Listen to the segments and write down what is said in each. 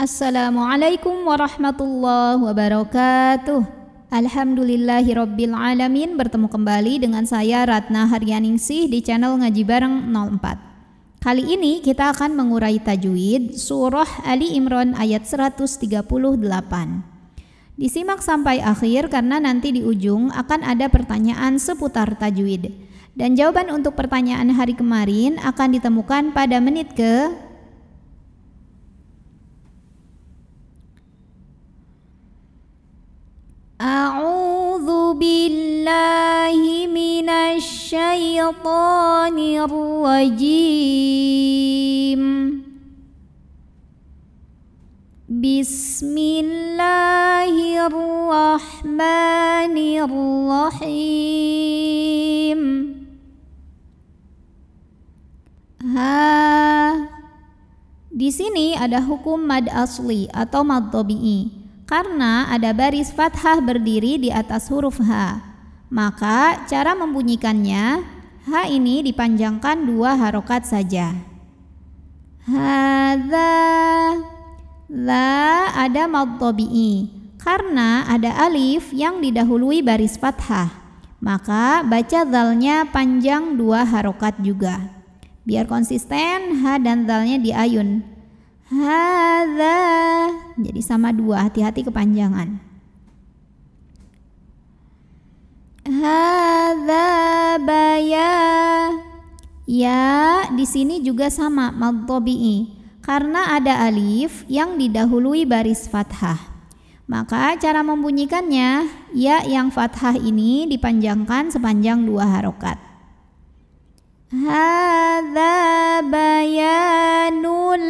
Assalamualaikum warahmatullahi wabarakatuh. Alhamdulillahi Rabbil Alamin bertemu kembali dengan saya Ratna Haryaningsih di channel Ngaji Bareng 04. Kali ini kita akan mengurai tajwid surah Ali Imran ayat 138. Disimak sampai akhir karena nanti di ujung akan ada pertanyaan seputar tajwid. Dan jawaban untuk pertanyaan hari kemarin akan ditemukan pada menit ke أعوذ بالله من الشيطان الرجيم بسم الله الرحمن الرحيم ها di sini ada hukum mad asli atau mad tabi'i karena ada baris fathah berdiri di atas huruf H. Maka cara membunyikannya, H ini dipanjangkan dua harokat saja. Hada, La ada maltobi'i, karena ada alif yang didahului baris fathah. Maka baca dalnya panjang dua harokat juga. Biar konsisten, h dan dalnya diayun. Hadza jadi sama dua, hati-hati kepanjangan. Hadza baya. Ya, di sini juga sama madhabi Karena ada alif yang didahului baris fathah. Maka cara membunyikannya, ya yang fathah ini dipanjangkan sepanjang dua harokat. Hadza bayanul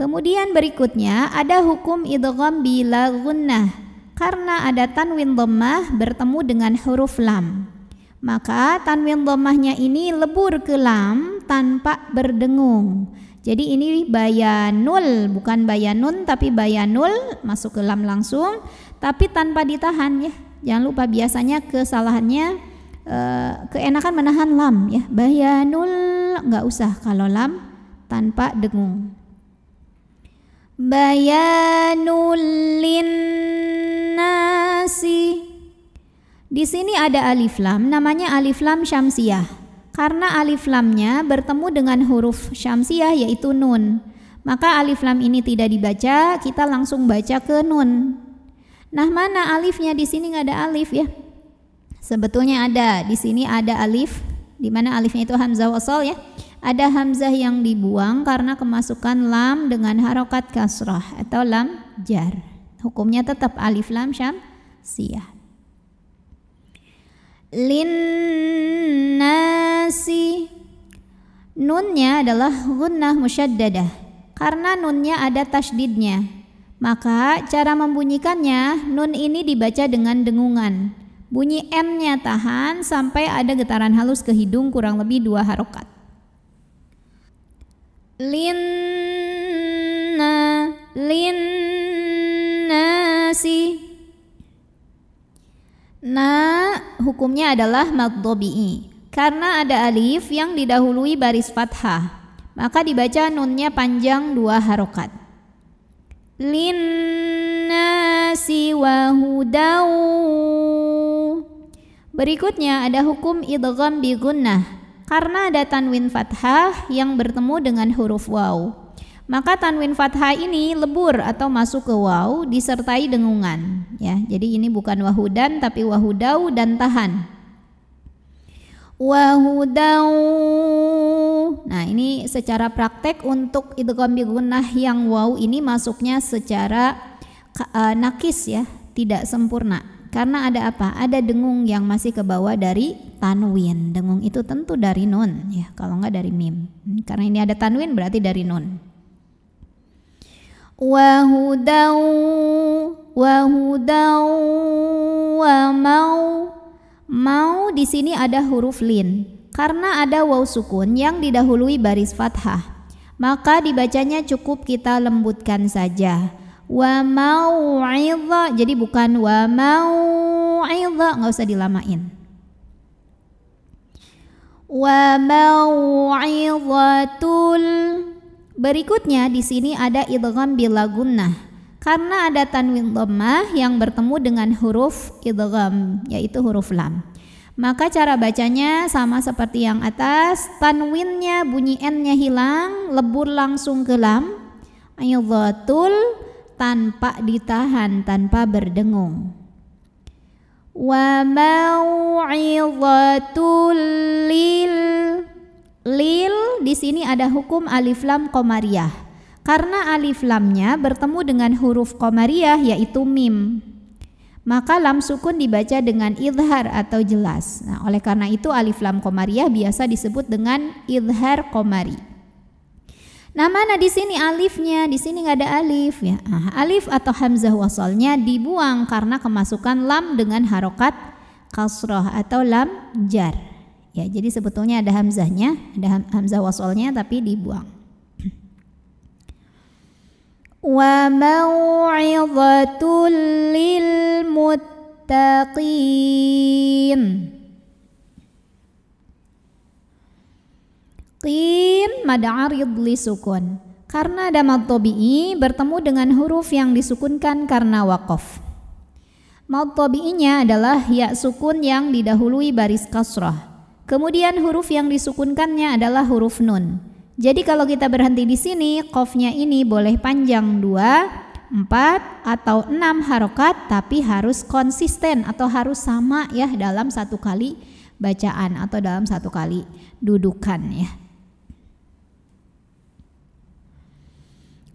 Kemudian berikutnya ada hukum idgham bila gunnah karena ada tanwin dhammah bertemu dengan huruf lam. Maka tanwin dhammahnya ini lebur ke lam tanpa berdengung. Jadi ini bayanul bukan bayanun tapi bayanul masuk ke lam langsung tapi tanpa ditahan ya. Jangan lupa biasanya kesalahannya eh, keenakan menahan lam ya. Bayanul nggak usah kalau lam tanpa dengung bayanul linnasi di sini ada alif lam namanya alif lam syamsiah karena alif lamnya bertemu dengan huruf syamsiah yaitu nun maka alif lam ini tidak dibaca kita langsung baca ke nun nah mana alifnya di sini nggak ada alif ya sebetulnya ada di sini ada alif di mana alifnya itu hamzah wasal ya ada hamzah yang dibuang karena kemasukan lam dengan harokat kasrah atau lam jar. Hukumnya tetap alif lam syam siyah. si Nunnya adalah gunnah musyaddadah karena nunnya ada tasdidnya. Maka cara membunyikannya nun ini dibaca dengan dengungan. Bunyi m nya tahan sampai ada getaran halus ke hidung kurang lebih dua harokat linna linnasi na hukumnya adalah maddobi'i karena ada alif yang didahului baris fathah maka dibaca nunnya panjang dua harokat linnasi si wahudau berikutnya ada hukum idgham bi gunnah karena ada tanwin fathah yang bertemu dengan huruf waw. Maka tanwin fathah ini lebur atau masuk ke waw disertai dengungan. Ya, jadi ini bukan wahudan tapi wahudau dan tahan. Wahudau. Nah ini secara praktek untuk idgham gunnah yang waw ini masuknya secara uh, nakis ya, tidak sempurna. Karena ada apa? Ada dengung yang masih ke bawah dari tanwin. Dengung itu tentu dari nun ya, kalau enggak dari mim. Karena ini ada tanwin berarti dari nun. Wahudau wahudau wa mau mau di sini ada huruf lin karena ada waw sukun yang didahului baris fathah maka dibacanya cukup kita lembutkan saja wa mau'idha jadi bukan wa mau'idha nggak usah dilamain wa mau'idhatul berikutnya di sini ada idgham bila gunnah karena ada tanwin dhammah yang bertemu dengan huruf idgham yaitu huruf lam maka cara bacanya sama seperti yang atas tanwinnya bunyi n-nya hilang lebur langsung ke lam aidhatul tanpa ditahan, tanpa berdengung. Wa mau'izatul lil lil di sini ada hukum alif lam komariah. Karena alif lamnya bertemu dengan huruf komariah yaitu mim. Maka lam sukun dibaca dengan idhar atau jelas. Nah, oleh karena itu alif lam komariah biasa disebut dengan idhar komari. Nah mana di sini alifnya? Di sini nggak ada alif ya. Nah, alif atau hamzah wasalnya dibuang karena kemasukan lam dengan harokat kasroh atau lam jar. Ya, jadi sebetulnya ada hamzahnya, ada hamzah wasalnya tapi dibuang. Wa mau'izatul lil muttaqin. Tin mad'arid li sukun. Karena damat tobi'i bertemu dengan huruf yang disukunkan karena wakof. Maud tobi'inya adalah ya sukun yang didahului baris kasrah. Kemudian huruf yang disukunkannya adalah huruf nun. Jadi kalau kita berhenti di sini, kofnya ini boleh panjang dua, empat, atau enam harokat, tapi harus konsisten atau harus sama ya dalam satu kali bacaan atau dalam satu kali dudukan ya.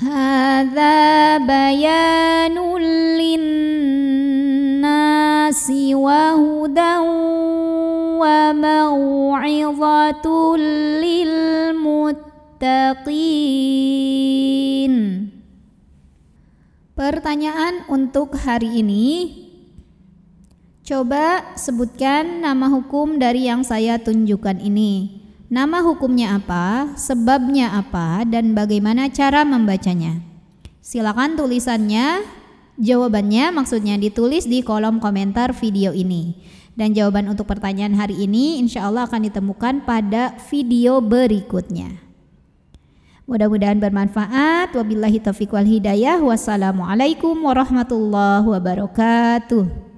wa wa lil muttaqin Pertanyaan untuk hari ini Coba sebutkan nama hukum dari yang saya tunjukkan ini. Nama hukumnya apa, sebabnya apa, dan bagaimana cara membacanya. Silakan tulisannya, jawabannya maksudnya ditulis di kolom komentar video ini. Dan jawaban untuk pertanyaan hari ini insya Allah akan ditemukan pada video berikutnya. Mudah-mudahan bermanfaat. Wabillahi taufiq wal hidayah. Wassalamualaikum warahmatullahi wabarakatuh.